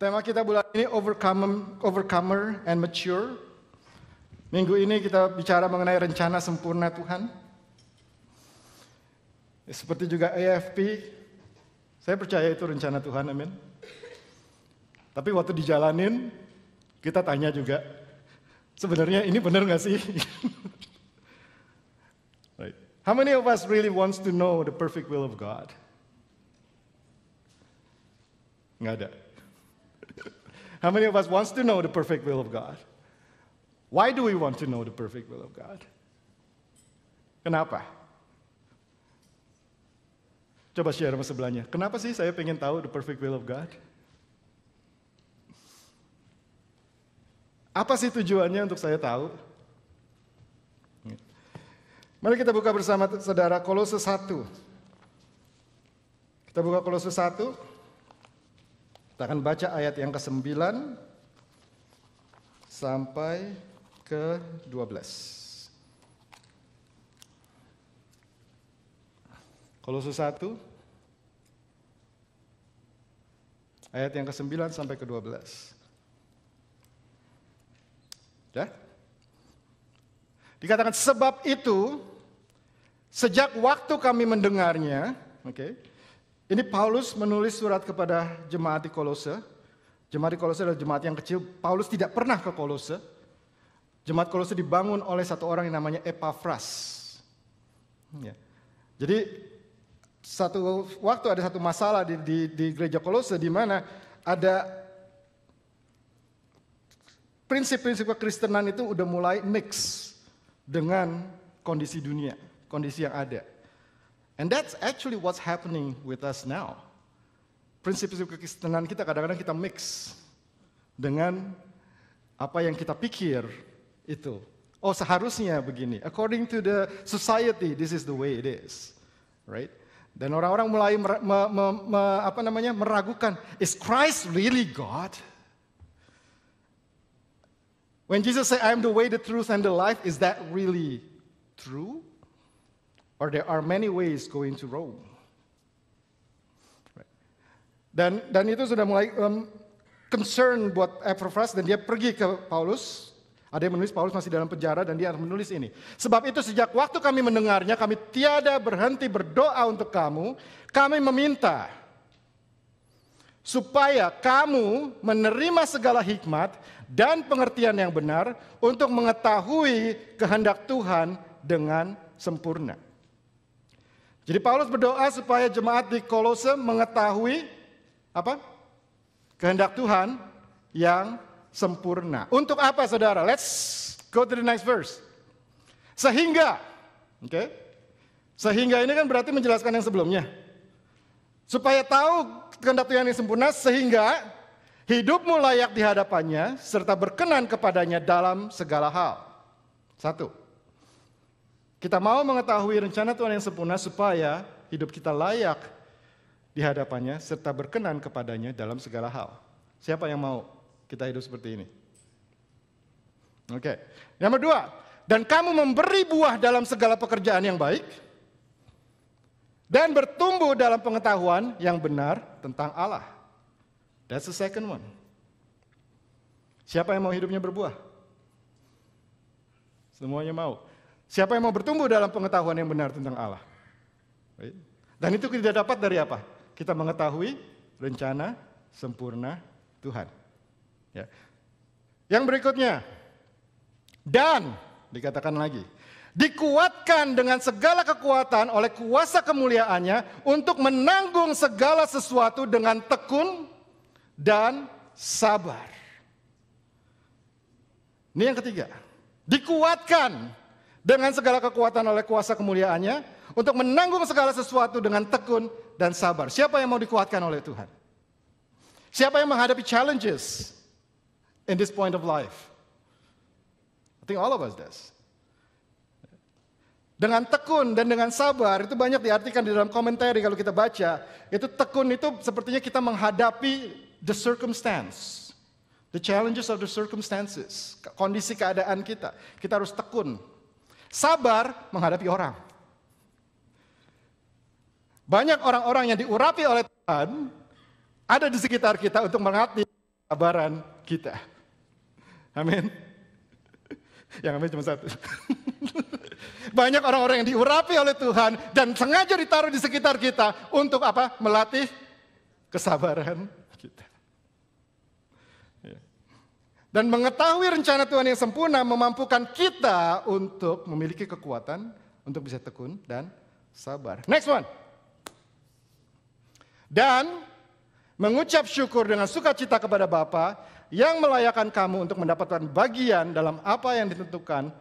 Tema kita bulan ini overcome, overcomer and mature. Minggu ini kita bicara mengenai rencana sempurna Tuhan. Ya, seperti juga AFP, saya percaya itu rencana Tuhan, amin. Tapi waktu dijalanin, kita tanya juga, sebenarnya ini benar nggak sih? How many of us really wants to know the perfect will of God? Nggak ada. How many of us wants to know the perfect will of God? Why do we want to know the perfect will of God? Kenapa? Coba share sama sebelahnya. Kenapa sih saya pengen tahu the perfect will of God? Apa sih tujuannya untuk saya tahu? Mari kita buka bersama saudara Kolose 1. Kita buka Kolose 1. Kita akan baca ayat yang ke-9 sampai ke-12. Kolose 1 ayat yang ke-9 sampai ke-12. Ya? Dikatakan sebab itu sejak waktu kami mendengarnya, oke. Okay, ini Paulus menulis surat kepada jemaat di Kolose. Jemaat di Kolose adalah jemaat yang kecil. Paulus tidak pernah ke Kolose. Jemaat Kolose dibangun oleh satu orang yang namanya Epaphras. Ya. Jadi satu waktu ada satu masalah di, di, di gereja Kolose di mana ada prinsip-prinsip kekristenan itu udah mulai mix dengan kondisi dunia, kondisi yang ada. And that's actually what's happening with us now. Prinsip-prinsip kekristenan kita kadang-kadang kita mix dengan apa yang kita pikir itu. Oh seharusnya begini. According to the society, this is the way it is, right? Dan orang-orang mulai mer, me, me, me, apa namanya meragukan, is Christ really God? When Jesus said, "I am the way, the truth, and the life," is that really true? or there are many ways going to Rome. Dan dan itu sudah mulai um, concern buat Epaphras dan dia pergi ke Paulus. Ada yang menulis Paulus masih dalam penjara dan dia menulis ini. Sebab itu sejak waktu kami mendengarnya kami tiada berhenti berdoa untuk kamu. Kami meminta supaya kamu menerima segala hikmat dan pengertian yang benar untuk mengetahui kehendak Tuhan dengan sempurna. Jadi Paulus berdoa supaya jemaat di Kolose mengetahui apa? Kehendak Tuhan yang sempurna. Untuk apa saudara? Let's go to the next verse. Sehingga, oke? Okay? Sehingga ini kan berarti menjelaskan yang sebelumnya. Supaya tahu kehendak Tuhan yang sempurna sehingga hidupmu layak di hadapannya serta berkenan kepadanya dalam segala hal. Satu. Kita mau mengetahui rencana Tuhan yang sempurna supaya hidup kita layak di hadapannya serta berkenan kepadanya dalam segala hal. Siapa yang mau kita hidup seperti ini? Oke. Okay. Nomor dua. dan kamu memberi buah dalam segala pekerjaan yang baik dan bertumbuh dalam pengetahuan yang benar tentang Allah. That's the second one. Siapa yang mau hidupnya berbuah? Semuanya mau. Siapa yang mau bertumbuh dalam pengetahuan yang benar tentang Allah? Dan itu tidak dapat dari apa? Kita mengetahui rencana sempurna Tuhan. Ya. Yang berikutnya, dan dikatakan lagi, dikuatkan dengan segala kekuatan oleh kuasa kemuliaannya untuk menanggung segala sesuatu dengan tekun dan sabar. Ini yang ketiga, dikuatkan dengan segala kekuatan oleh kuasa kemuliaannya untuk menanggung segala sesuatu dengan tekun dan sabar. Siapa yang mau dikuatkan oleh Tuhan? Siapa yang menghadapi challenges in this point of life? I think all of us does. Dengan tekun dan dengan sabar itu banyak diartikan di dalam komentar kalau kita baca. Itu tekun itu sepertinya kita menghadapi the circumstance. The challenges of the circumstances. Kondisi keadaan kita. Kita harus tekun Sabar menghadapi orang. Banyak orang-orang yang diurapi oleh Tuhan ada di sekitar kita untuk mengerti kesabaran kita. Amin. Yang amin cuma satu. Banyak orang-orang yang diurapi oleh Tuhan dan sengaja ditaruh di sekitar kita untuk apa? Melatih kesabaran kita. Dan mengetahui rencana Tuhan yang sempurna memampukan kita untuk memiliki kekuatan untuk bisa tekun dan sabar. Next one. Dan mengucap syukur dengan sukacita kepada Bapa yang melayakan kamu untuk mendapatkan bagian dalam apa yang ditentukan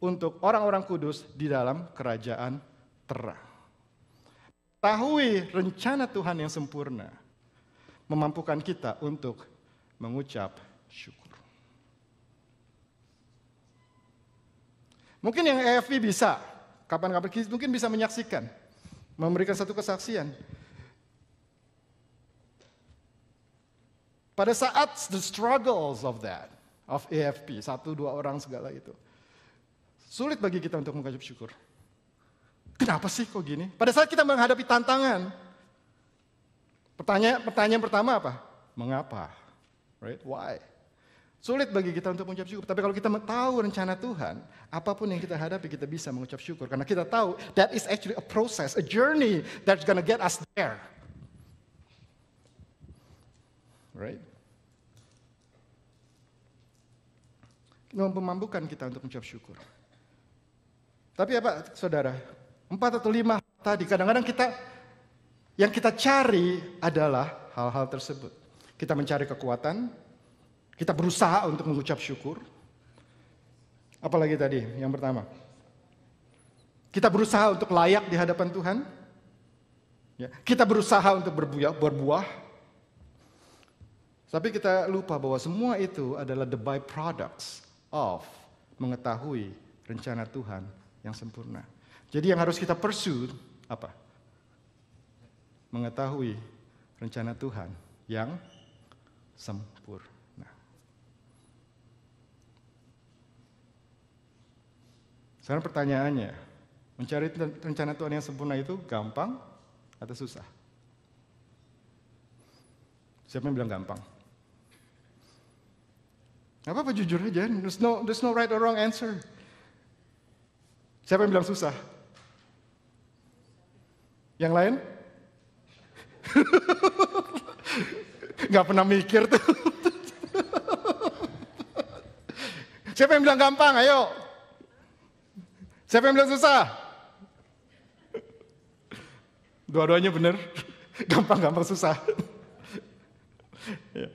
untuk orang-orang kudus di dalam kerajaan terang. Tahui rencana Tuhan yang sempurna memampukan kita untuk mengucap syukur. Mungkin yang EFP bisa, kapan-kapan mungkin bisa menyaksikan, memberikan satu kesaksian. Pada saat the struggles of that, of AFP, satu dua orang segala itu. Sulit bagi kita untuk mengucap syukur. Kenapa sih kok gini? Pada saat kita menghadapi tantangan, pertanyaan, pertanyaan pertama apa? Mengapa? Right? Why? Sulit bagi kita untuk mengucap syukur. Tapi kalau kita tahu rencana Tuhan, apapun yang kita hadapi kita bisa mengucap syukur. Karena kita tahu that is actually a process, a journey that's gonna get us there. Right? memampukan kita untuk mengucap syukur. Tapi apa saudara, empat atau lima tadi kadang-kadang kita yang kita cari adalah hal-hal tersebut. Kita mencari kekuatan, kita berusaha untuk mengucap syukur. Apalagi tadi yang pertama. Kita berusaha untuk layak di hadapan Tuhan. Ya, kita berusaha untuk berbuah, berbuah. Tapi kita lupa bahwa semua itu adalah the byproducts of mengetahui rencana Tuhan yang sempurna. Jadi yang harus kita pursue apa? Mengetahui rencana Tuhan yang sempurna. Sekarang pertanyaannya, mencari rencana Tuhan yang sempurna itu gampang atau susah? Siapa yang bilang gampang? Gak apa-apa jujur aja, there's no, there's no right or wrong answer. Siapa yang bilang susah? Yang lain? Gak pernah mikir tuh. Siapa yang bilang gampang? Ayo, Siapa yang bilang susah? Dua-duanya benar. Gampang-gampang susah. Ya.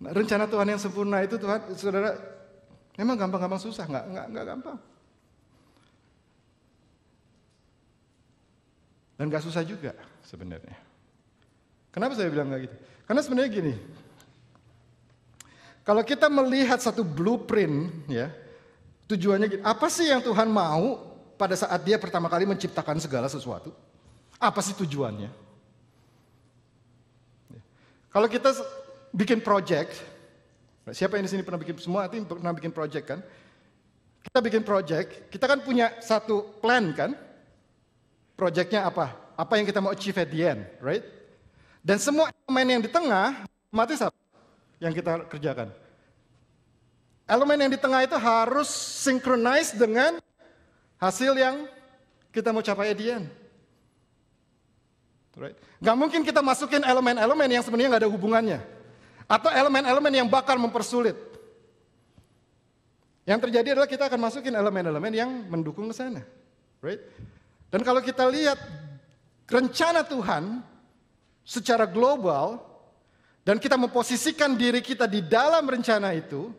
Nah, rencana Tuhan yang sempurna itu Tuhan, saudara, memang gampang-gampang susah, nggak nggak nggak gampang. Dan nggak susah juga sebenarnya. Kenapa saya bilang nggak gitu? Karena sebenarnya gini, kalau kita melihat satu blueprint ya, tujuannya apa sih yang Tuhan mau pada saat dia pertama kali menciptakan segala sesuatu? Apa sih tujuannya? Ya. Kalau kita bikin project, siapa yang di sini pernah bikin semua? Itu pernah bikin project kan? Kita bikin project, kita kan punya satu plan kan? Projectnya apa? Apa yang kita mau achieve at the end, right? Dan semua elemen yang di tengah, mati apa? yang kita kerjakan. Elemen yang di tengah itu harus synchronize dengan hasil yang kita mau capai di end. Right? Gak mungkin kita masukin elemen-elemen yang sebenarnya gak ada hubungannya. Atau elemen-elemen yang bakal mempersulit. Yang terjadi adalah kita akan masukin elemen-elemen yang mendukung ke sana. Right? Dan kalau kita lihat rencana Tuhan secara global dan kita memposisikan diri kita di dalam rencana itu,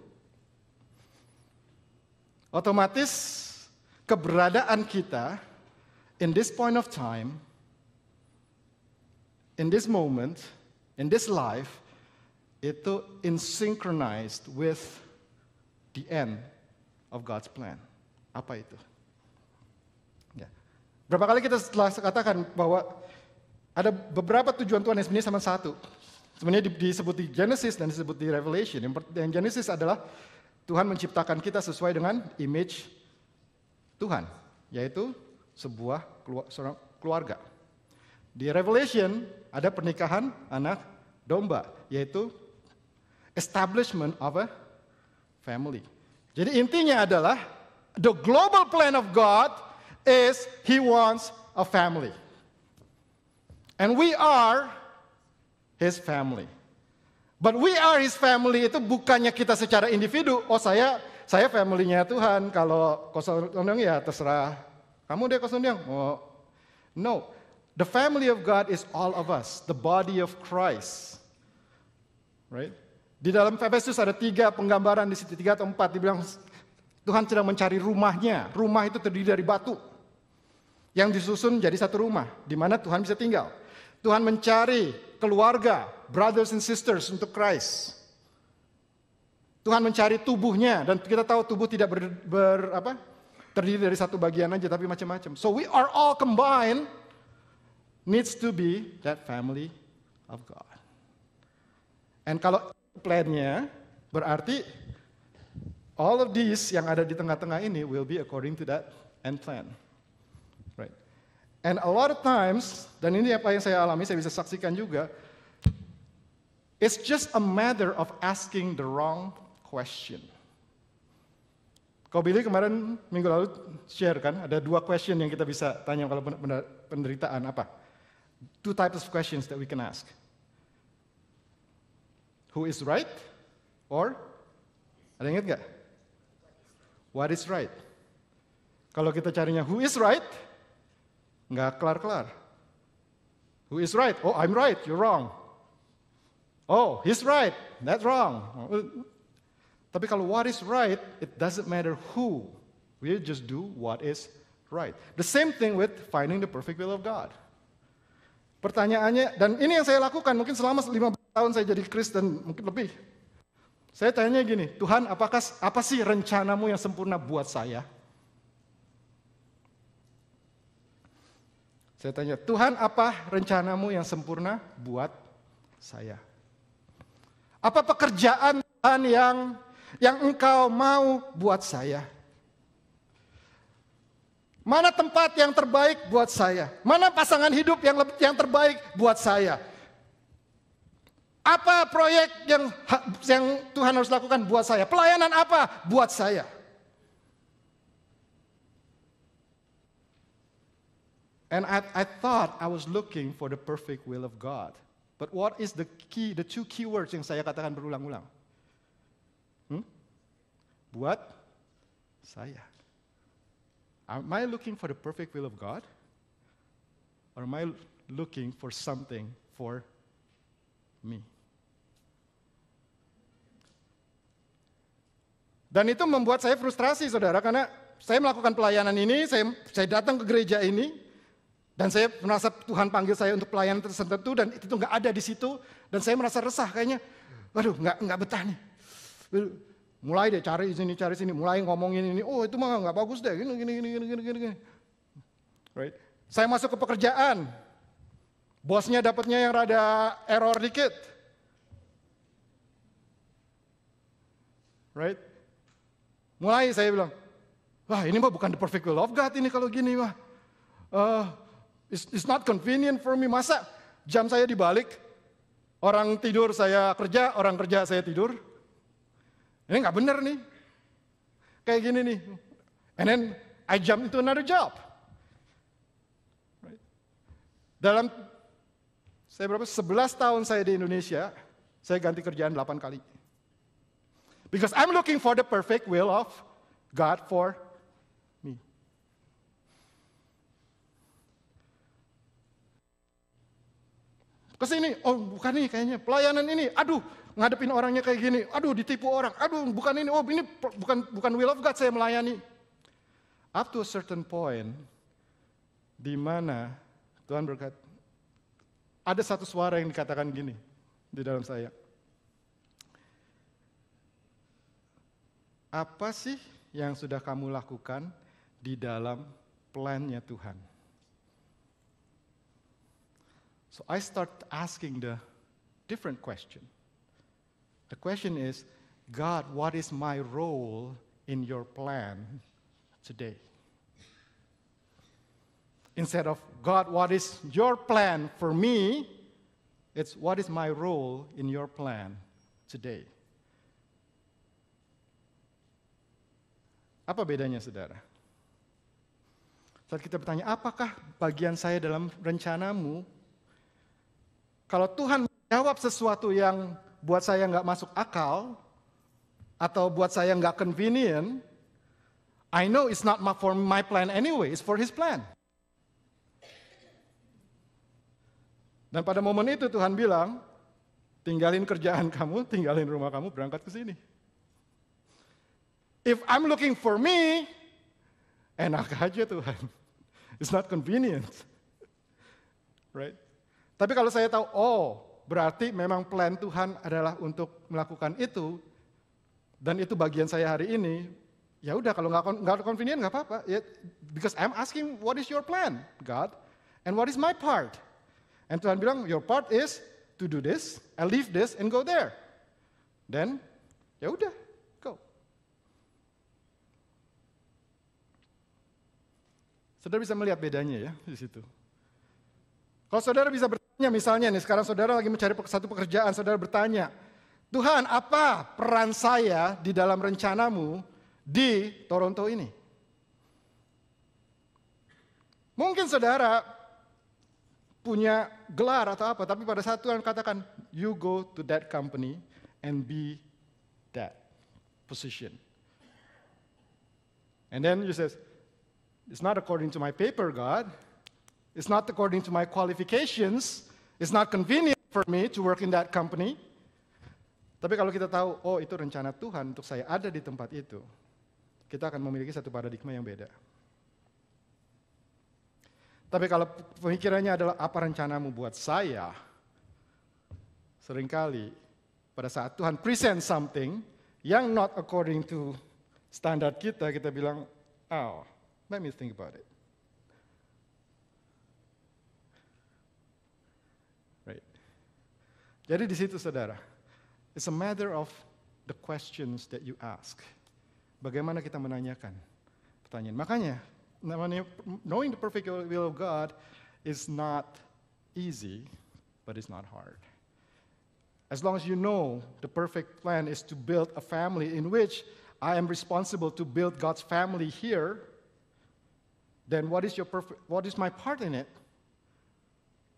otomatis keberadaan kita in this point of time, in this moment, in this life, itu in synchronized with the end of God's plan. Apa itu? Ya. Berapa kali kita telah katakan bahwa ada beberapa tujuan Tuhan yang sebenarnya sama satu, Sebenarnya disebut di Genesis dan disebut di Revelation. Yang Genesis adalah Tuhan menciptakan kita sesuai dengan image Tuhan, yaitu sebuah keluarga. Di Revelation ada pernikahan anak domba, yaitu establishment of a family. Jadi intinya adalah the global plan of God is he wants a family. And we are His family. But we are his family itu bukannya kita secara individu. Oh saya saya familynya Tuhan. Kalau kosong ya terserah. Kamu deh kosong Oh. No. The family of God is all of us. The body of Christ. Right? Di dalam Efesus ada tiga penggambaran di situ. Tiga atau empat. Dibilang Tuhan sedang mencari rumahnya. Rumah itu terdiri dari batu. Yang disusun jadi satu rumah. Di mana Tuhan bisa tinggal. Tuhan mencari keluarga, brothers and sisters untuk Christ. Tuhan mencari tubuhnya dan kita tahu tubuh tidak ber, ber apa? terdiri dari satu bagian aja tapi macam-macam. So we are all combined needs to be that family of God. And kalau plan-nya berarti all of these yang ada di tengah-tengah ini will be according to that end plan. And a lot of times, dan ini apa yang saya alami, saya bisa saksikan juga, it's just a matter of asking the wrong question. Kau Billy kemarin minggu lalu share kan, ada dua question yang kita bisa tanya kalau penderitaan apa? Two types of questions that we can ask. Who is right? Or, ada yang ingat gak? What is right? Kalau kita carinya who is right, Nggak kelar-kelar. Who is right? Oh, I'm right, you're wrong. Oh, he's right, that's wrong. Tapi kalau what is right, it doesn't matter who. We just do what is right. The same thing with finding the perfect will of God. Pertanyaannya, dan ini yang saya lakukan mungkin selama 15 tahun saya jadi Kristen, mungkin lebih. Saya tanya gini, Tuhan apakah apa sih rencanamu yang sempurna buat saya? Saya tanya, Tuhan apa rencanamu yang sempurna buat saya? Apa pekerjaan Tuhan yang yang engkau mau buat saya? Mana tempat yang terbaik buat saya? Mana pasangan hidup yang lebih, yang terbaik buat saya? Apa proyek yang yang Tuhan harus lakukan buat saya? Pelayanan apa buat saya? And I, I thought I was looking for the perfect will of God. But what is the key, the two keywords yang saya katakan berulang-ulang? Hmm? Buat saya. Am I looking for the perfect will of God? Or am I looking for something for me? Dan itu membuat saya frustrasi, saudara, karena saya melakukan pelayanan ini, saya, saya datang ke gereja ini, dan saya merasa Tuhan panggil saya untuk pelayanan tertentu dan itu nggak ada di situ. Dan saya merasa resah kayaknya. Waduh nggak nggak betah nih. Mulai deh cari sini cari sini, mulai ngomongin ini. Oh itu mah nggak bagus deh. Gini gini gini gini gini gini. Right. Saya masuk ke pekerjaan. Bosnya dapatnya yang rada error dikit. Right? Mulai saya bilang, wah ini mah bukan the perfect will of God ini kalau gini mah. Uh, It's, it's not convenient for me. Masa jam saya dibalik? Orang tidur saya kerja, orang kerja saya tidur. Ini nggak benar nih. Kayak gini nih. And then I jump into another job. Dalam saya berapa 11 tahun saya di Indonesia, saya ganti kerjaan 8 kali. Because I'm looking for the perfect will of God for Kesini, oh bukan ini kayaknya, pelayanan ini, aduh ngadepin orangnya kayak gini, aduh ditipu orang, aduh bukan ini, oh ini bukan bukan will of God saya melayani. Up to a certain point, di mana Tuhan berkat, ada satu suara yang dikatakan gini di dalam saya. Apa sih yang sudah kamu lakukan di dalam plannya Tuhan? So I start asking the different question. The question is God, what is my role in your plan today? Instead of God, what is your plan for me? It's what is my role in your plan today? Apa bedanya, saudara? Saat kita bertanya, apakah bagian saya dalam rencanamu Kalau Tuhan menjawab sesuatu yang buat saya nggak masuk akal, atau buat saya nggak convenient, I know it's not for my plan anyway, it's for His plan. Dan pada momen itu Tuhan bilang, tinggalin kerjaan kamu, tinggalin rumah kamu, berangkat ke sini. If I'm looking for me, enak aja Tuhan. It's not convenient. Right? Tapi kalau saya tahu, oh berarti memang plan Tuhan adalah untuk melakukan itu, dan itu bagian saya hari ini, ya udah kalau nggak nggak convenient nggak apa-apa. Ya, because I'm asking what is your plan, God, and what is my part. And Tuhan bilang, your part is to do this, and leave this, and go there. Then, ya udah, go. Saudara bisa melihat bedanya ya di situ. Kalau saudara bisa ber misalnya nih sekarang saudara lagi mencari satu pekerjaan, saudara bertanya, Tuhan apa peran saya di dalam rencanamu di Toronto ini? Mungkin saudara punya gelar atau apa, tapi pada saat Tuhan katakan, you go to that company and be that position. And then you says, it's not according to my paper, God. It's not according to my qualifications. It's not convenient for me to work in that company. Tapi kalau kita tahu, oh itu rencana Tuhan untuk saya ada di tempat itu, kita akan memiliki satu paradigma yang beda. Tapi kalau pemikirannya adalah apa rencanamu buat saya, seringkali pada saat Tuhan present something yang not according to standar kita, kita bilang, oh, let me think about it. Jadi di situ saudara, it's a matter of the questions that you ask. Bagaimana kita menanyakan pertanyaan. Makanya, knowing the perfect will of God is not easy, but it's not hard. As long as you know the perfect plan is to build a family in which I am responsible to build God's family here, then what is, your perfect, what is my part in it?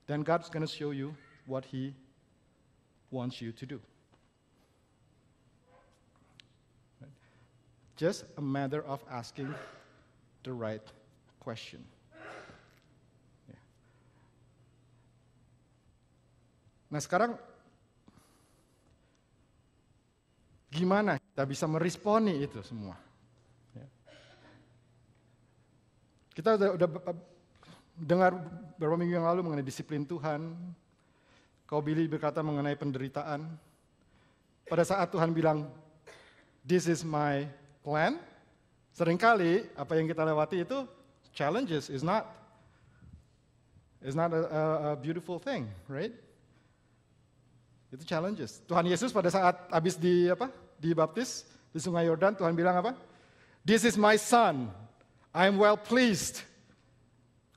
Then God's going to show you what He wants you to do. Just a matter of asking the right question. Yeah. Nah sekarang gimana kita bisa meresponi itu semua? Ya. Kita udah, uh, dengar beberapa minggu yang lalu mengenai disiplin Tuhan, Kau Billy berkata mengenai penderitaan. Pada saat Tuhan bilang, this is my plan, seringkali apa yang kita lewati itu challenges, is not It's not a, a, a beautiful thing, right? Itu challenges. Tuhan Yesus pada saat habis di apa? Dibaptis di Sungai Yordan, Tuhan bilang apa? This is my son. I am well pleased.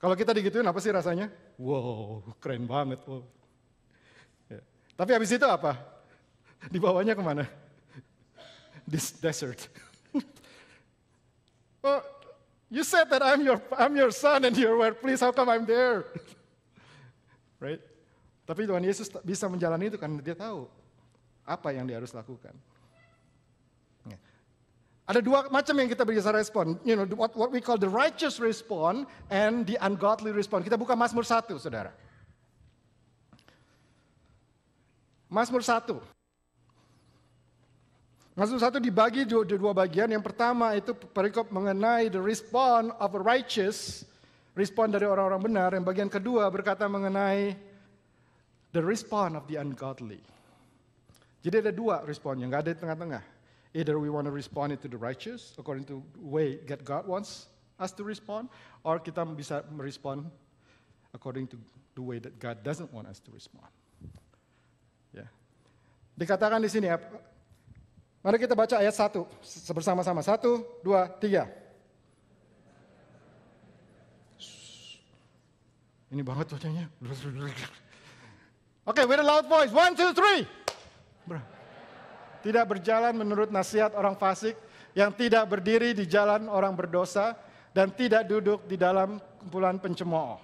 Kalau kita digituin apa sih rasanya? Wow, keren banget. Wow. Tapi habis itu apa? Di bawahnya kemana? This desert. oh, you said that I'm your I'm your son and you're where. Please, how come I'm there? right? Tapi Tuhan Yesus bisa menjalani itu karena dia tahu apa yang dia harus lakukan. Ya. Ada dua macam yang kita bisa respon. You know, what, what we call the righteous response and the ungodly response. Kita buka Mazmur 1, saudara. Mazmur 1. Mazmur 1 dibagi dua, dua bagian. Yang pertama itu perikop mengenai the response of the righteous, respon dari orang-orang benar. Yang bagian kedua berkata mengenai the response of the ungodly. Jadi ada dua yang yang ada di tengah-tengah. Either we want to respond it to the righteous according to way that God wants us to respond, or kita bisa merespon according to the way that God doesn't want us to respond. Dikatakan di sini ya. Mari kita baca ayat 1 bersama-sama. 1, 2, 3. Ini banget wajahnya. Oke, okay, with a loud voice. One, two, three. Tidak berjalan menurut nasihat orang fasik, yang tidak berdiri di jalan orang berdosa, dan tidak duduk di dalam kumpulan pencemooh.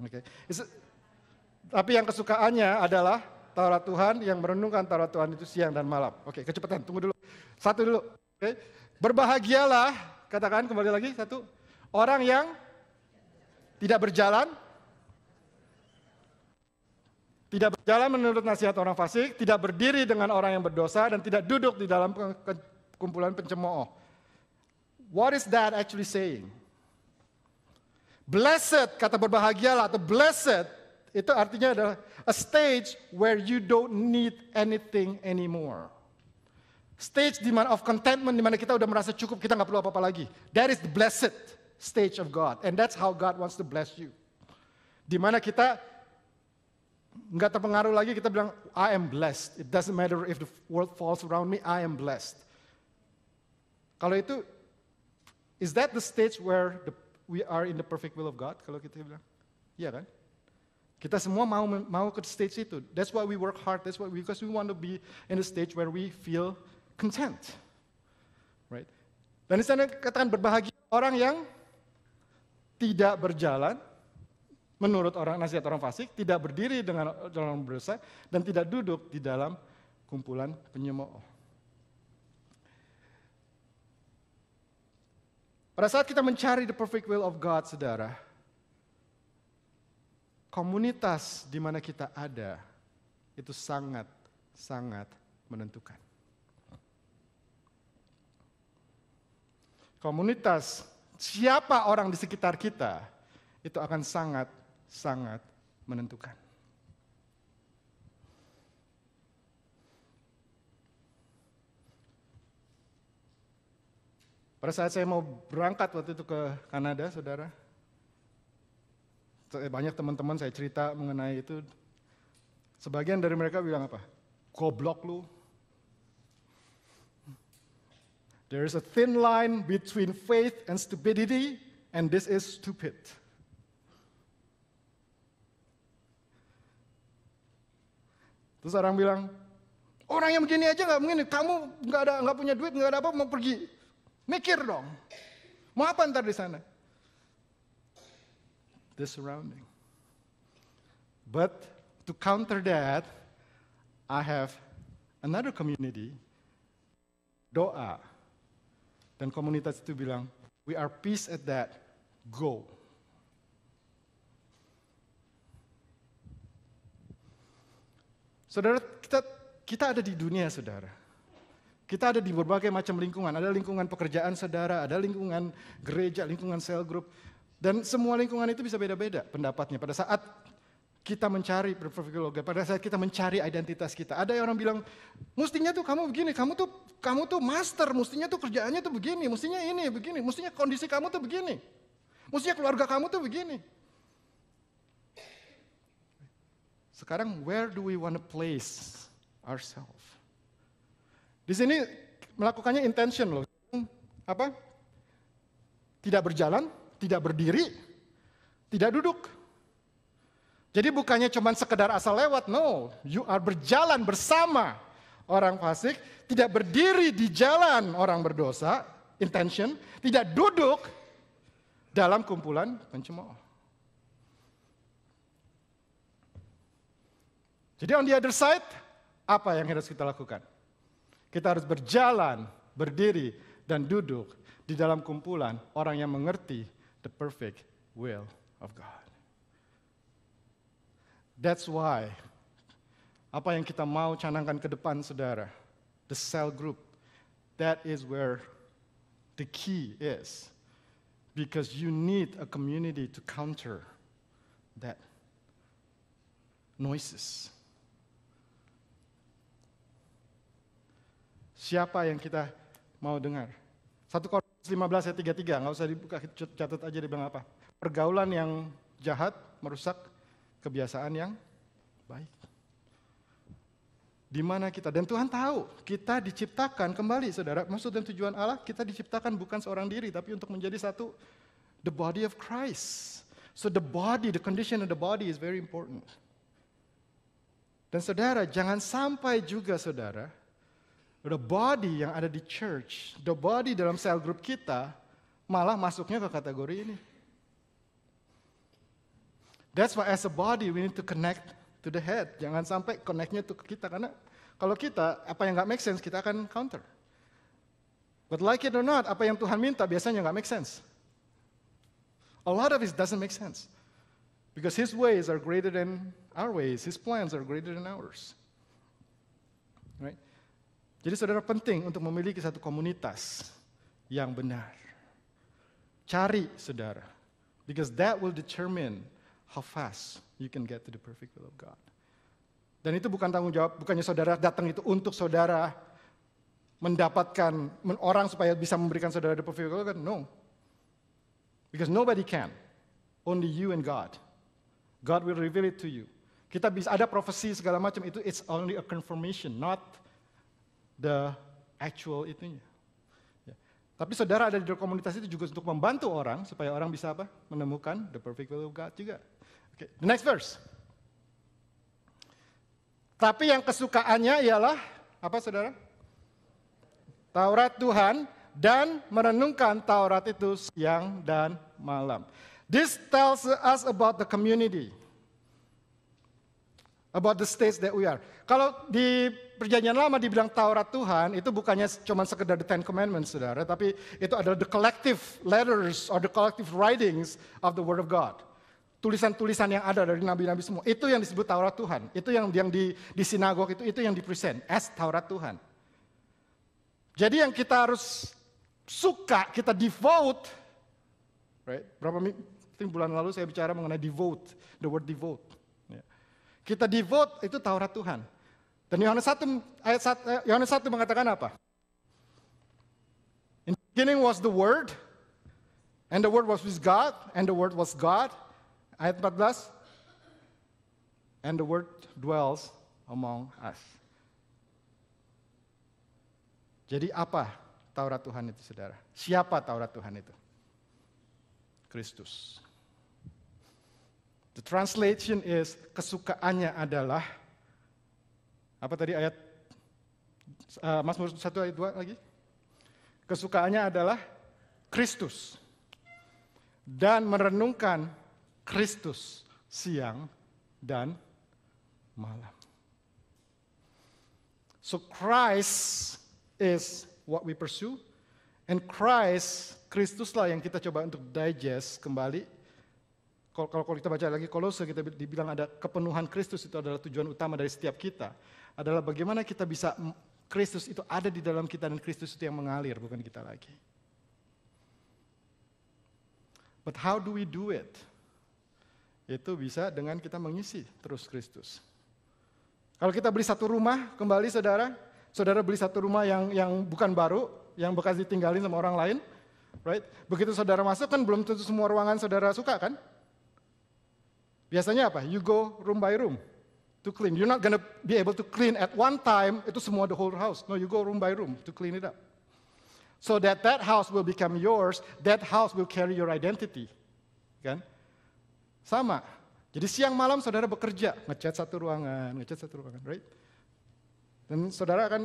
Oke. Okay. Tapi yang kesukaannya adalah Taurat Tuhan, yang merenungkan Taurat Tuhan itu siang dan malam. Oke, kecepatan, tunggu dulu. Satu dulu. Oke. Berbahagialah, katakan kembali lagi, satu. Orang yang tidak berjalan, tidak berjalan menurut nasihat orang fasik, tidak berdiri dengan orang yang berdosa, dan tidak duduk di dalam kumpulan pencemooh. What is that actually saying? Blessed, kata berbahagialah atau blessed itu artinya adalah a stage where you don't need anything anymore. Stage di mana of contentment, di mana kita udah merasa cukup, kita nggak perlu apa-apa lagi. That is the blessed stage of God, and that's how God wants to bless you. Di mana kita nggak terpengaruh lagi, kita bilang I am blessed. It doesn't matter if the world falls around me, I am blessed. Kalau itu, is that the stage where the, we are in the perfect will of God? Kalau kita bilang, iya kan? Kita semua mau mau ke stage itu. That's why we work hard. That's why because we want to be in a stage where we feel content. Right? Dan di sana katakan berbahagia orang yang tidak berjalan menurut orang nasihat orang fasik, tidak berdiri dengan orang berdosa dan tidak duduk di dalam kumpulan penyemooh. Pada saat kita mencari the perfect will of God, saudara, komunitas di mana kita ada itu sangat sangat menentukan. Komunitas siapa orang di sekitar kita itu akan sangat sangat menentukan. Pada saat saya mau berangkat waktu itu ke Kanada, saudara, banyak teman-teman saya cerita mengenai itu. Sebagian dari mereka bilang apa? Goblok lu. There is a thin line between faith and stupidity, and this is stupid. Terus orang bilang, orang yang begini aja nggak mungkin, kamu nggak ada nggak punya duit nggak ada apa mau pergi, mikir dong, mau apa ntar di sana? the surrounding. But to counter that, I have another community, doa. Dan komunitas itu bilang, we are peace at that, go. Saudara, kita, kita ada di dunia, saudara. Kita ada di berbagai macam lingkungan. Ada lingkungan pekerjaan saudara, ada lingkungan gereja, lingkungan cell group, dan semua lingkungan itu bisa beda-beda pendapatnya. Pada saat kita mencari profilologi, pada saat kita mencari identitas kita. Ada yang orang bilang, mestinya tuh kamu begini, kamu tuh kamu tuh master, mestinya tuh kerjaannya tuh begini, mestinya ini begini, mestinya kondisi kamu tuh begini. Mestinya keluarga kamu tuh begini. Sekarang where do we want to place ourselves? Di sini melakukannya intention loh. Apa? Tidak berjalan, tidak berdiri, tidak duduk. Jadi bukannya cuma sekedar asal lewat, no. You are berjalan bersama orang fasik, tidak berdiri di jalan orang berdosa, intention, tidak duduk dalam kumpulan pencemooh. Jadi on the other side, apa yang harus kita lakukan? Kita harus berjalan, berdiri, dan duduk di dalam kumpulan orang yang mengerti the perfect will of God. That's why apa yang kita mau canangkan ke depan saudara, the cell group, that is where the key is. Because you need a community to counter that noises. Siapa yang kita mau dengar? Satu Korintus 15 ayat 33, nggak usah dibuka, catat aja di bilang apa. Pergaulan yang jahat merusak kebiasaan yang baik. Di mana kita? Dan Tuhan tahu, kita diciptakan kembali saudara. Maksud dan tujuan Allah, kita diciptakan bukan seorang diri, tapi untuk menjadi satu, the body of Christ. So the body, the condition of the body is very important. Dan saudara, jangan sampai juga saudara, the body yang ada di church, the body dalam cell group kita malah masuknya ke kategori ini. That's why as a body we need to connect to the head. Jangan sampai connectnya tuh ke kita karena kalau kita apa yang nggak make sense kita akan counter. But like it or not, apa yang Tuhan minta biasanya nggak make sense. A lot of it doesn't make sense. Because his ways are greater than our ways, his plans are greater than ours. Right? Jadi saudara penting untuk memiliki satu komunitas yang benar. Cari saudara. Because that will determine how fast you can get to the perfect will of God. Dan itu bukan tanggung jawab, bukannya saudara datang itu untuk saudara mendapatkan orang supaya bisa memberikan saudara the perfect will of God. No. Because nobody can. Only you and God. God will reveal it to you. Kita bisa ada profesi segala macam itu it's only a confirmation, not the actual itunya. Ya. Tapi saudara ada di komunitas itu juga untuk membantu orang supaya orang bisa apa? Menemukan the perfect will of God juga. Okay, the next verse. Tapi yang kesukaannya ialah apa saudara? Taurat Tuhan dan merenungkan Taurat itu siang dan malam. This tells us about the community about the stage that we are. Kalau di perjanjian lama dibilang Taurat Tuhan, itu bukannya cuma sekedar the Ten Commandments, saudara, tapi itu adalah the collective letters or the collective writings of the Word of God. Tulisan-tulisan yang ada dari nabi-nabi semua, itu yang disebut Taurat Tuhan. Itu yang yang di, di sinagog itu, itu yang dipresent as Taurat Tuhan. Jadi yang kita harus suka, kita devote, right? Berapa, minggu? bulan lalu saya bicara mengenai devote, the word devote. Kita devote itu Taurat Tuhan. Dan Yohanes 1 ayat 1, eh, Yohanes 1 mengatakan apa? In the beginning was the word and the word was with God and the word was God. Ayat 14 and the word dwells among us. Jadi apa Taurat Tuhan itu saudara? Siapa Taurat Tuhan itu? Kristus. The translation is kesukaannya adalah apa tadi ayat uh, Mazmur 1 ayat dua lagi? Kesukaannya adalah Kristus dan merenungkan Kristus siang dan malam. So Christ is what we pursue and Christ Kristuslah yang kita coba untuk digest kembali kalau, kita baca lagi kolose kita dibilang ada kepenuhan Kristus itu adalah tujuan utama dari setiap kita adalah bagaimana kita bisa Kristus itu ada di dalam kita dan Kristus itu yang mengalir bukan kita lagi. But how do we do it? Itu bisa dengan kita mengisi terus Kristus. Kalau kita beli satu rumah kembali saudara, saudara beli satu rumah yang yang bukan baru, yang bekas ditinggalin sama orang lain, right? Begitu saudara masuk kan belum tentu semua ruangan saudara suka kan? Biasanya apa? You go room by room to clean. You're not gonna be able to clean at one time itu semua the whole house. No, you go room by room to clean it up. So that that house will become yours, that house will carry your identity. Kan? Sama. Jadi siang malam saudara bekerja, ngecat satu ruangan, ngecat satu ruangan, right? Dan saudara akan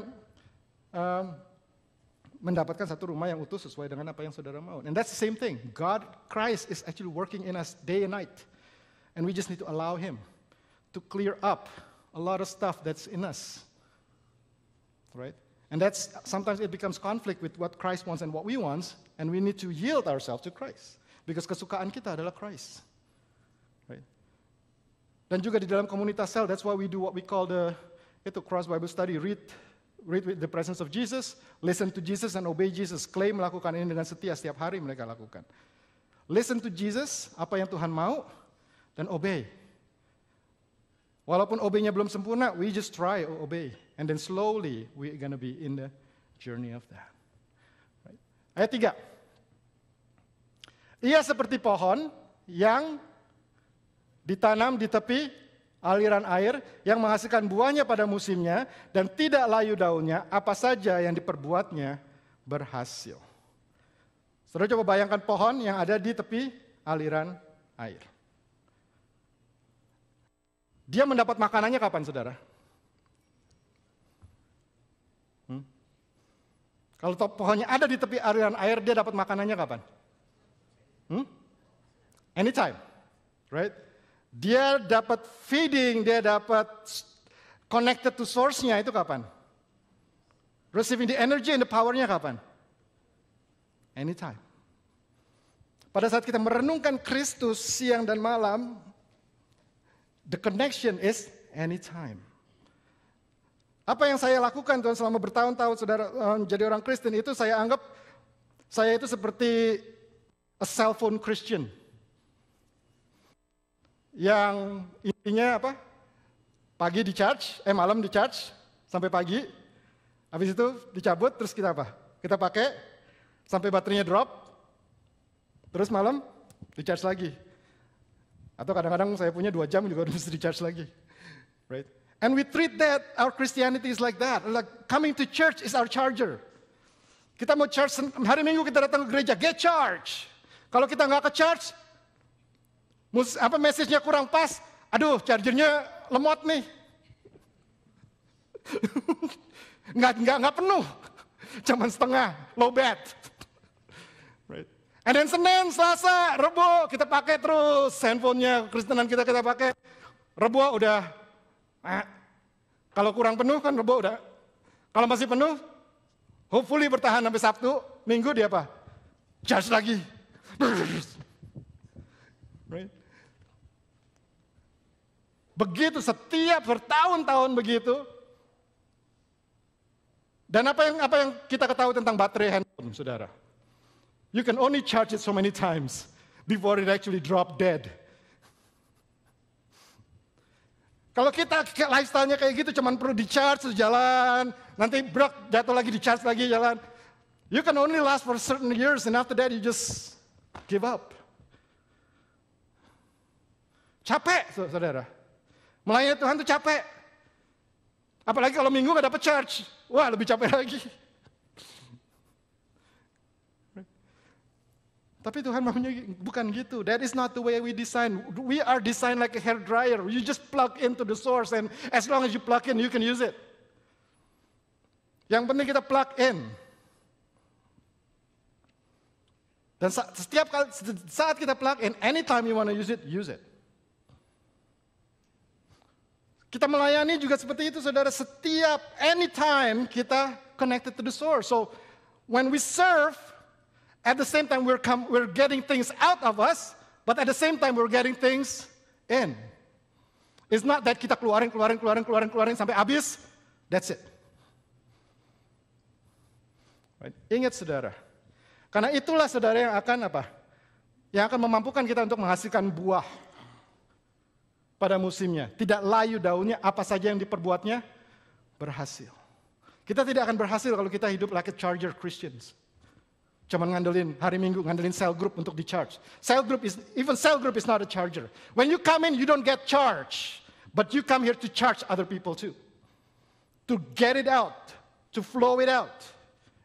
um, mendapatkan satu rumah yang utuh sesuai dengan apa yang saudara mau. And that's the same thing. God, Christ is actually working in us day and night. And we just need to allow Him to clear up a lot of stuff that's in us. Right? And that's sometimes it becomes conflict with what Christ wants and what we want, and we need to yield ourselves to Christ because kesukaan kita adalah Christ. Right? Dan juga di dalam komunitas sel, that's why we do what we call the itu cross Bible study, read read with the presence of Jesus, listen to Jesus and obey Jesus. Claim melakukan ini dengan setia setiap hari mereka lakukan. Listen to Jesus, apa yang Tuhan mau, and obey. Walaupun obey-nya belum sempurna, we just try to obey. And then slowly we're gonna be in the journey of that. Ayat 3. Ia seperti pohon yang ditanam di tepi aliran air yang menghasilkan buahnya pada musimnya dan tidak layu daunnya, apa saja yang diperbuatnya berhasil. Saudara coba bayangkan pohon yang ada di tepi aliran air. Dia mendapat makanannya kapan saudara? Hmm? Kalau pohonnya ada di tepi aliran air, dia dapat makanannya kapan? Hmm? Anytime, right? Dia dapat feeding, dia dapat connected to source-nya itu kapan? Receiving the energy and the power-nya kapan? Anytime. Pada saat kita merenungkan Kristus siang dan malam, The connection is anytime. Apa yang saya lakukan Tuhan selama bertahun-tahun saudara eh, menjadi orang Kristen itu saya anggap saya itu seperti a cell phone Christian. Yang intinya apa? Pagi di charge, eh malam di charge sampai pagi. Habis itu dicabut terus kita apa? Kita pakai sampai baterainya drop. Terus malam di charge lagi. Atau kadang-kadang saya punya dua jam juga harus di-charge lagi. Right? And we treat that, our Christianity is like that. Like coming to church is our charger. Kita mau charge hari minggu kita datang ke gereja, get charge. Kalau kita nggak ke charge, mus, apa message-nya kurang pas, aduh chargernya lemot nih. nggak, nggak, nggak penuh, cuman setengah, low bat. And then Senin, Selasa, Rebo kita pakai terus handphonenya Kristenan kita kita pakai. Rebo udah eh, kalau kurang penuh kan Rebo udah. Kalau masih penuh, hopefully bertahan sampai Sabtu, Minggu dia apa? Charge lagi. Right? Begitu setiap bertahun-tahun begitu. Dan apa yang apa yang kita ketahui tentang baterai handphone, saudara? You can only charge it so many times before it actually drop dead. Kalau kita lifestyle-nya kayak gitu cuman perlu di charge jalan, nanti brok jatuh lagi di charge lagi jalan. You can only last for certain years and after that you just give up. Capek, saudara. Melayani Tuhan itu capek. Apalagi kalau minggu gak dapet charge. Wah, lebih capek lagi. Tapi Tuhan maunya bukan gitu. That is not the way we design. We are designed like a hair dryer. You just plug into the source and as long as you plug in, you can use it. Yang penting kita plug in. Dan setiap kali saat kita plug in, anytime you want to use it, use it. Kita melayani juga seperti itu, saudara. Setiap anytime kita connected to the source. So when we serve, At the same time, we're, come, we're getting things out of us, but at the same time, we're getting things in. It's not that kita keluarin, keluarin, keluarin, keluarin, keluarin sampai habis. That's it. Right? Ingat saudara. Karena itulah saudara yang akan apa? Yang akan memampukan kita untuk menghasilkan buah pada musimnya. Tidak layu daunnya, apa saja yang diperbuatnya berhasil. Kita tidak akan berhasil kalau kita hidup like a charger Christians. Cuman ngandelin hari Minggu, ngandelin cell group untuk di charge. Cell group is, even cell group is not a charger. When you come in, you don't get charge But you come here to charge other people too. To get it out, to flow it out.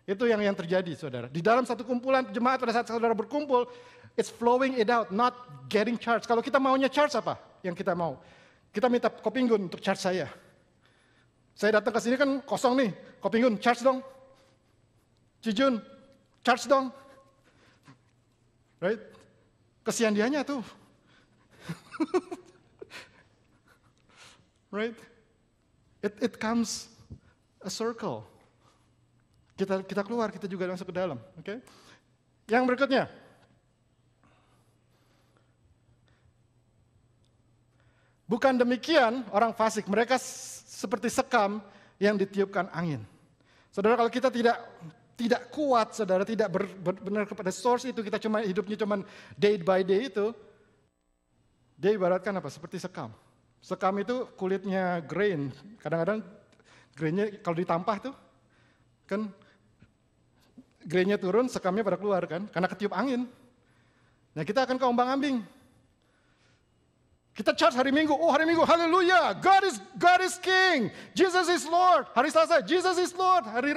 Itu yang yang terjadi, saudara. Di dalam satu kumpulan jemaat pada saat saudara berkumpul, it's flowing it out, not getting charge Kalau kita maunya charge apa? Yang kita mau. Kita minta kopinggun untuk charge saya. Saya datang ke sini kan kosong nih, kopinggun charge dong. Cijun, charge dong. Right? Kesian dianya tuh. right? It, it comes a circle. Kita kita keluar, kita juga masuk ke dalam, oke? Okay? Yang berikutnya. Bukan demikian orang fasik, mereka seperti sekam yang ditiupkan angin. Saudara kalau kita tidak tidak kuat, saudara, tidak ber, benar kepada source itu, kita cuma hidupnya cuma day by day itu, dia ibaratkan apa? Seperti sekam. Sekam itu kulitnya grain, kadang-kadang grainnya kalau ditampah tuh, kan grainnya turun, sekamnya pada keluar kan, karena ketiup angin. Nah kita akan keombang ambing, kita charge hari Minggu, oh hari Minggu, haleluya, God is God is King, Jesus is Lord. Hari Selasa, Jesus is Lord. Hari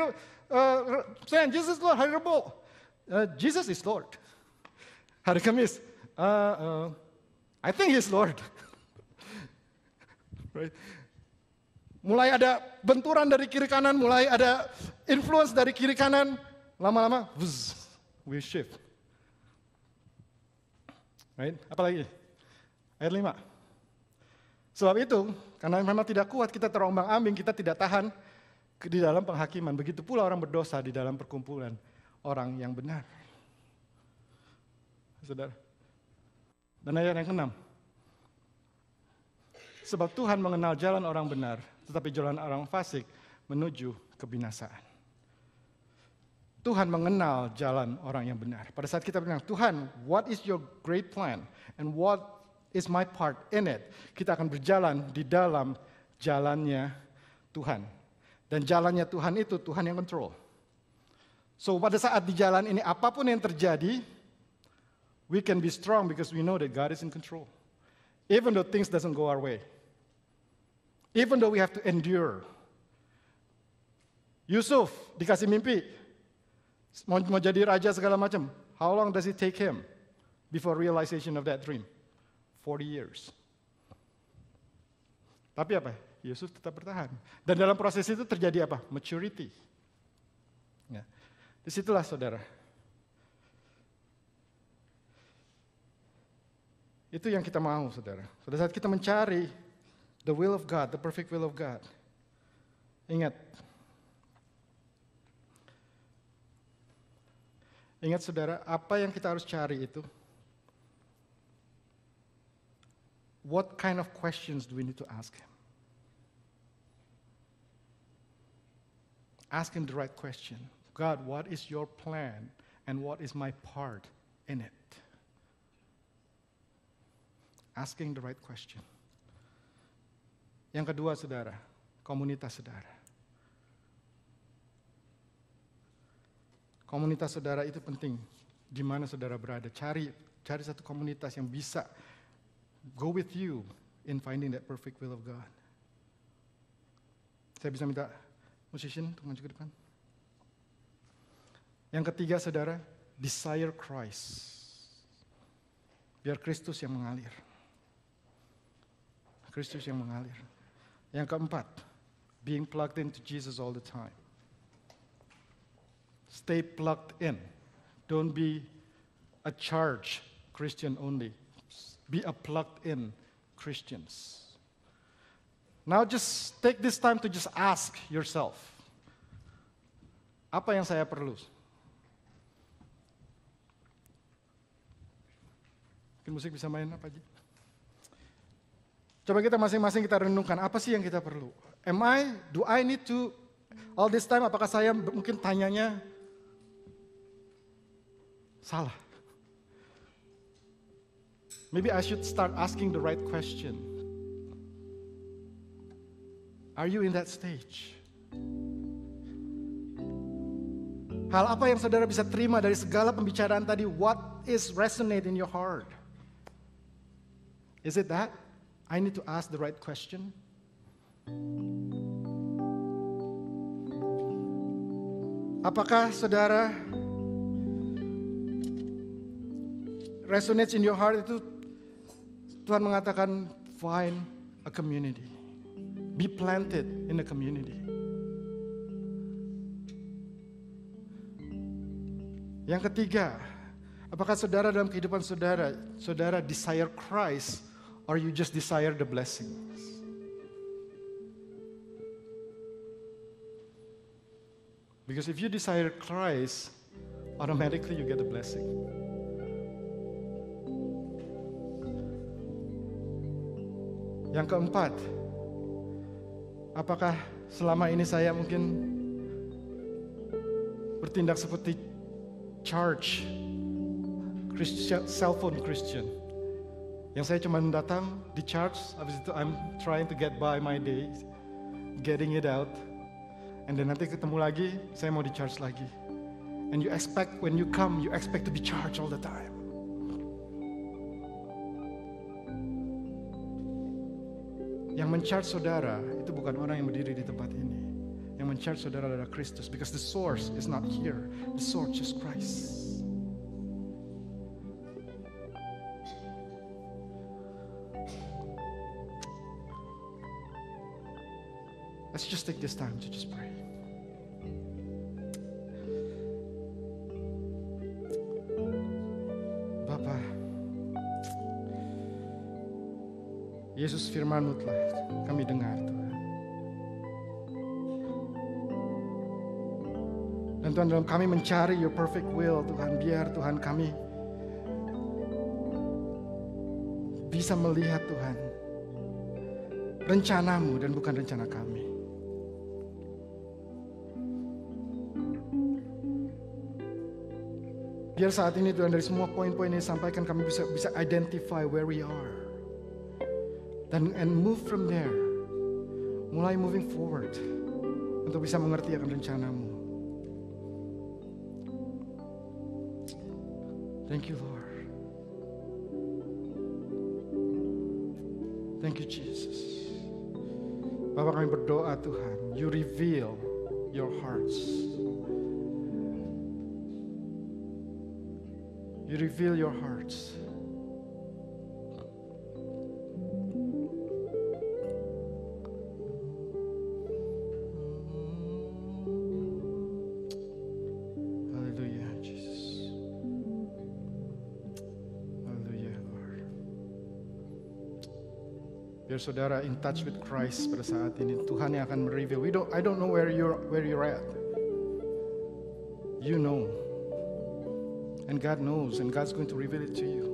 uh, saying Jesus is Lord, hari Rabu, uh, Jesus is Lord. Hari Kamis, uh, uh, I think he's Lord. right? Mulai ada benturan dari kiri kanan, mulai ada influence dari kiri kanan, lama-lama we shift. Right? Apalagi? Ayat 5. Sebab itu, karena memang tidak kuat, kita terombang ambing, kita tidak tahan, di dalam penghakiman. Begitu pula orang berdosa di dalam perkumpulan orang yang benar. Saudara. Dan ayat yang keenam. Sebab Tuhan mengenal jalan orang benar, tetapi jalan orang fasik menuju kebinasaan. Tuhan mengenal jalan orang yang benar. Pada saat kita bilang, Tuhan, what is your great plan? And what is my part in it? Kita akan berjalan di dalam jalannya Tuhan. Dan jalannya Tuhan itu Tuhan yang kontrol. So pada saat di jalan ini apapun yang terjadi, we can be strong because we know that God is in control. Even though things doesn't go our way. Even though we have to endure. Yusuf dikasih mimpi, mau, mau jadi raja segala macam. How long does it take him before realization of that dream? 40 years. Tapi apa? Yesus tetap bertahan. Dan dalam proses itu terjadi apa? Maturity. Ya. Disitulah saudara. Itu yang kita mau saudara. Pada saat kita mencari the will of God, the perfect will of God. Ingat. Ingat saudara, apa yang kita harus cari itu what kind of questions do we need to ask him? Ask him the right question God, what is your plan and what is my part in it? Asking the right question. Yang kedua, saudara, komunitas saudara. Komunitas saudara itu penting. Di mana saudara berada, cari cari satu komunitas yang bisa go with you in finding that perfect will of God. Saya bisa minta musician untuk maju ke depan. Yang ketiga saudara, desire Christ. Biar Kristus yang mengalir. Kristus yang mengalir. Yang keempat, being plugged into Jesus all the time. Stay plugged in. Don't be a charge Christian only. Be a plugged in Christians. Now just take this time to just ask yourself. Apa yang saya perlu? Mungkin musik bisa main apa aja. Coba kita masing-masing kita renungkan, apa sih yang kita perlu? Am I, do I need to, all this time apakah saya mungkin tanyanya salah? Maybe I should start asking the right question. Are you in that stage? Hal apa yang saudara bisa terima dari segala pembicaraan tadi? What is resonate in your heart? Is it that? I need to ask the right question. Apakah saudara resonates in your heart itu Tuhan mengatakan find a community. Be planted in the community. Yang ketiga, apakah saudara dalam kehidupan saudara, saudara desire Christ or you just desire the blessings? Because if you desire Christ, automatically you get the blessing. Yang keempat, apakah selama ini saya mungkin bertindak seperti charge Christian, cell phone Christian yang saya cuma datang di charge habis itu I'm trying to get by my day getting it out and then nanti ketemu lagi saya mau di charge lagi and you expect when you come you expect to be charged all the time Yang mencari saudara itu bukan orang yang berdiri di tempat ini. Yang mencari saudara adalah Kristus because the source is not here. The source is Christ. Let's just take this time to just pray. Yesus firmanmu telah kami dengar Tuhan. Dan Tuhan dalam kami mencari your perfect will Tuhan biar Tuhan kami bisa melihat Tuhan rencanamu dan bukan rencana kami. Biar saat ini Tuhan dari semua poin-poin ini sampaikan kami bisa bisa identify where we are dan and move from there mulai moving forward untuk bisa mengerti akan rencanamu thank you Lord thank you Jesus Bapak kami berdoa Tuhan you reveal your hearts you reveal your hearts saudara in touch with Christ pada saat ini Tuhan yang akan mereveal. We don't, I don't know where you're where you're at. You know, and God knows, and God's going to reveal it to you.